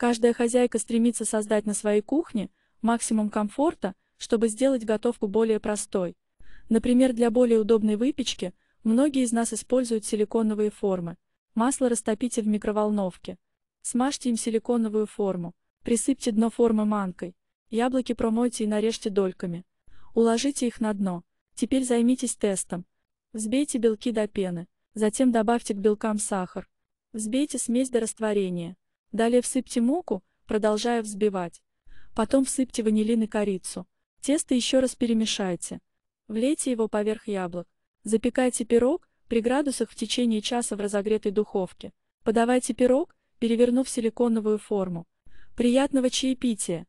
Каждая хозяйка стремится создать на своей кухне максимум комфорта, чтобы сделать готовку более простой. Например, для более удобной выпечки многие из нас используют силиконовые формы. Масло растопите в микроволновке. Смажьте им силиконовую форму. Присыпьте дно формы манкой. Яблоки промойте и нарежьте дольками. Уложите их на дно. Теперь займитесь тестом. Взбейте белки до пены. Затем добавьте к белкам сахар. Взбейте смесь до растворения. Далее всыпьте муку, продолжая взбивать. Потом всыпьте ванилин и корицу. Тесто еще раз перемешайте. Влейте его поверх яблок. Запекайте пирог при градусах в течение часа в разогретой духовке. Подавайте пирог, перевернув силиконовую форму. Приятного чаепития!